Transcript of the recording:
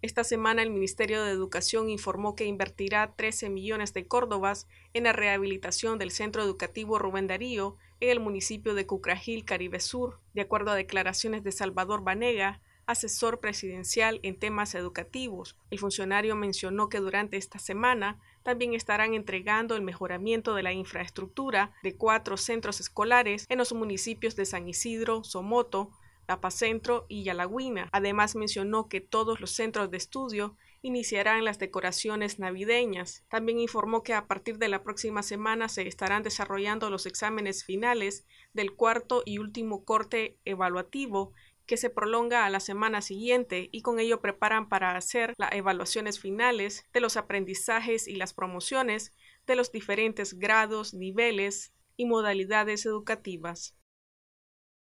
Esta semana el Ministerio de Educación informó que invertirá 13 millones de córdobas en la rehabilitación del Centro Educativo Rubén Darío en el municipio de Cucrajil, Caribe Sur, de acuerdo a declaraciones de Salvador Banega, asesor presidencial en temas educativos. El funcionario mencionó que durante esta semana también estarán entregando el mejoramiento de la infraestructura de cuatro centros escolares en los municipios de San Isidro, Somoto, centro y Yalagüina. Además mencionó que todos los centros de estudio iniciarán las decoraciones navideñas. También informó que a partir de la próxima semana se estarán desarrollando los exámenes finales del cuarto y último corte evaluativo que se prolonga a la semana siguiente y con ello preparan para hacer las evaluaciones finales de los aprendizajes y las promociones de los diferentes grados, niveles y modalidades educativas.